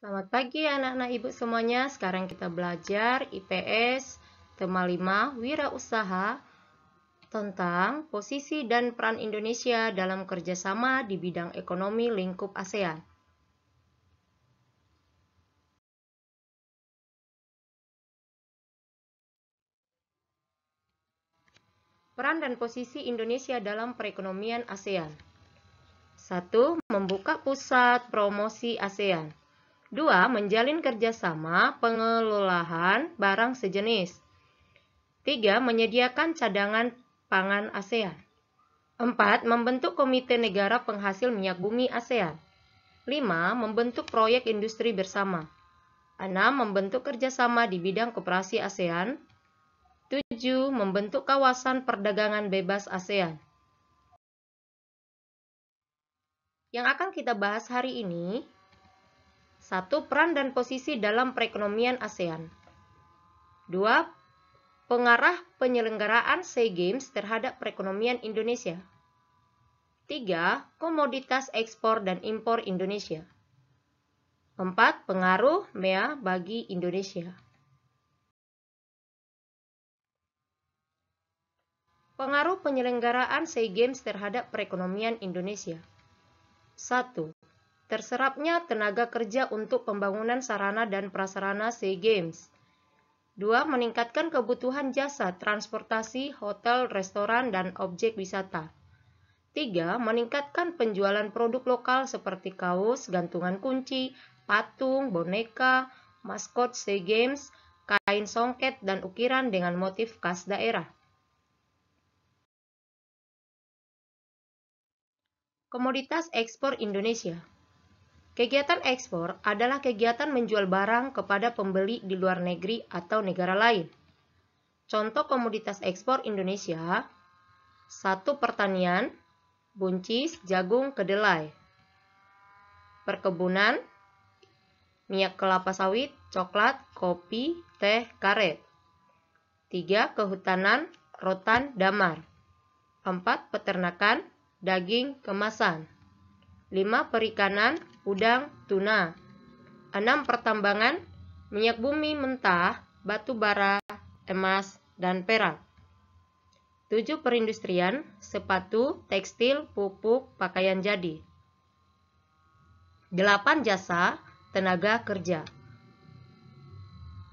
Selamat pagi anak-anak ibu semuanya. Sekarang kita belajar IPS tema 5 Wirausaha tentang posisi dan peran Indonesia dalam kerjasama di bidang ekonomi lingkup ASEAN. Peran dan posisi Indonesia dalam perekonomian ASEAN 1. Membuka pusat promosi ASEAN Dua, menjalin kerjasama pengelolaan barang sejenis. Tiga, menyediakan cadangan pangan ASEAN. Empat, membentuk Komite Negara Penghasil Minyak Bumi ASEAN. Lima, membentuk proyek industri bersama. Enam, membentuk kerjasama di bidang koperasi ASEAN. Tujuh, membentuk kawasan perdagangan bebas ASEAN. Yang akan kita bahas hari ini 1. Peran dan posisi dalam perekonomian ASEAN 2. Pengarah penyelenggaraan SEA Games terhadap perekonomian Indonesia 3. Komoditas ekspor dan impor Indonesia 4. Pengaruh MEA bagi Indonesia Pengaruh penyelenggaraan SEA Games terhadap perekonomian Indonesia 1 terserapnya tenaga kerja untuk pembangunan sarana dan prasarana SEA Games. 2. Meningkatkan kebutuhan jasa, transportasi, hotel, restoran, dan objek wisata. 3. Meningkatkan penjualan produk lokal seperti kaos, gantungan kunci, patung, boneka, maskot SEA Games, kain songket, dan ukiran dengan motif khas daerah. Komoditas ekspor Indonesia Kegiatan ekspor adalah kegiatan menjual barang kepada pembeli di luar negeri atau negara lain. Contoh komoditas ekspor Indonesia, satu pertanian, buncis, jagung, kedelai. Perkebunan, minyak kelapa sawit, coklat, kopi, teh, karet. Tiga, Kehutanan, rotan, damar. Empat, Peternakan, daging, kemasan. Lima, Perikanan, udang, tuna. 6. Pertambangan minyak bumi mentah, batu bara, emas, dan perak. 7. Perindustrian, sepatu, tekstil, pupuk, pakaian jadi. 8. Jasa, tenaga kerja.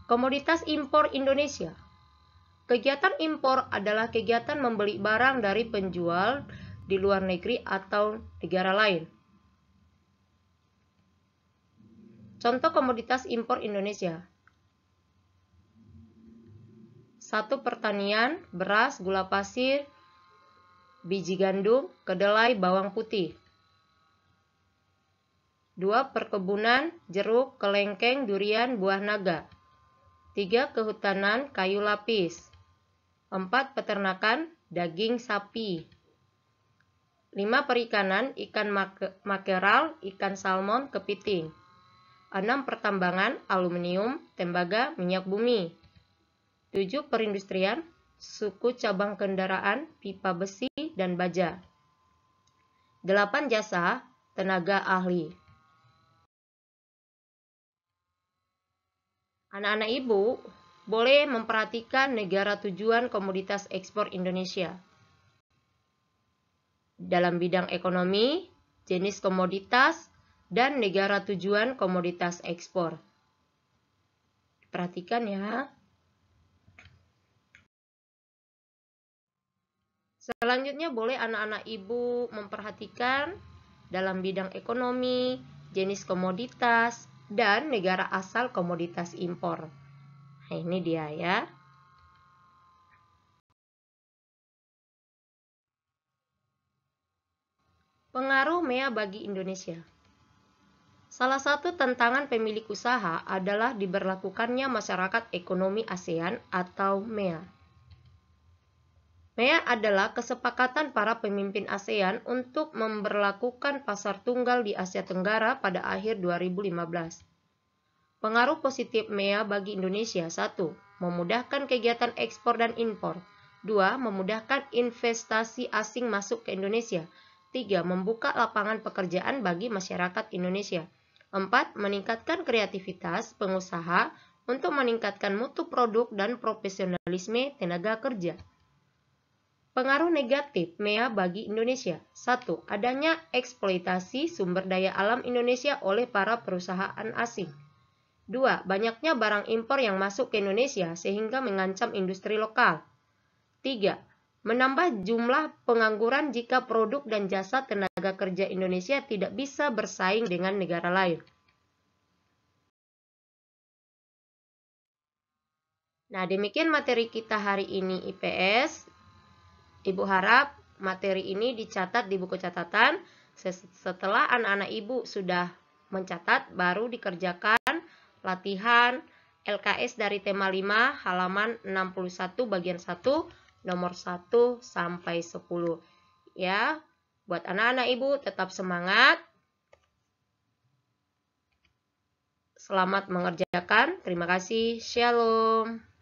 Komoditas impor Indonesia. Kegiatan impor adalah kegiatan membeli barang dari penjual di luar negeri atau negara lain Contoh komoditas impor Indonesia. 1. Pertanian, beras, gula pasir, biji gandum, kedelai, bawang putih. 2. Perkebunan, jeruk, kelengkeng, durian, buah naga. 3. Kehutanan, kayu lapis. 4. Peternakan, daging sapi. 5. Perikanan, ikan makeral, ikan salmon, kepiting. 6. Pertambangan, aluminium, tembaga, minyak bumi. 7. Perindustrian, suku cabang kendaraan, pipa besi, dan baja. 8. Jasa, tenaga ahli. Anak-anak ibu boleh memperhatikan negara tujuan komoditas ekspor Indonesia. Dalam bidang ekonomi, jenis komoditas dan negara tujuan komoditas ekspor. Perhatikan ya. Selanjutnya boleh anak-anak ibu memperhatikan dalam bidang ekonomi, jenis komoditas, dan negara asal komoditas impor. Nah, ini dia ya. Pengaruh MEA bagi Indonesia. Salah satu tantangan pemilik usaha adalah diberlakukannya masyarakat ekonomi ASEAN atau MEA. MEA adalah kesepakatan para pemimpin ASEAN untuk memperlakukan pasar tunggal di Asia Tenggara pada akhir 2015. Pengaruh positif MEA bagi Indonesia 1. Memudahkan kegiatan ekspor dan impor 2. Memudahkan investasi asing masuk ke Indonesia 3. Membuka lapangan pekerjaan bagi masyarakat Indonesia 4. Meningkatkan kreativitas pengusaha untuk meningkatkan mutu produk dan profesionalisme tenaga kerja. Pengaruh negatif MEA bagi Indonesia 1. Adanya eksploitasi sumber daya alam Indonesia oleh para perusahaan asing 2. Banyaknya barang impor yang masuk ke Indonesia sehingga mengancam industri lokal 3 menambah jumlah pengangguran jika produk dan jasa tenaga kerja Indonesia tidak bisa bersaing dengan negara lain. Nah, demikian materi kita hari ini IPS. Ibu harap materi ini dicatat di buku catatan. Setelah anak-anak ibu sudah mencatat, baru dikerjakan latihan LKS dari tema 5 halaman 61 bagian 1 nomor 1 sampai 10. Ya, buat anak-anak ibu tetap semangat. Selamat mengerjakan. Terima kasih. Shalom.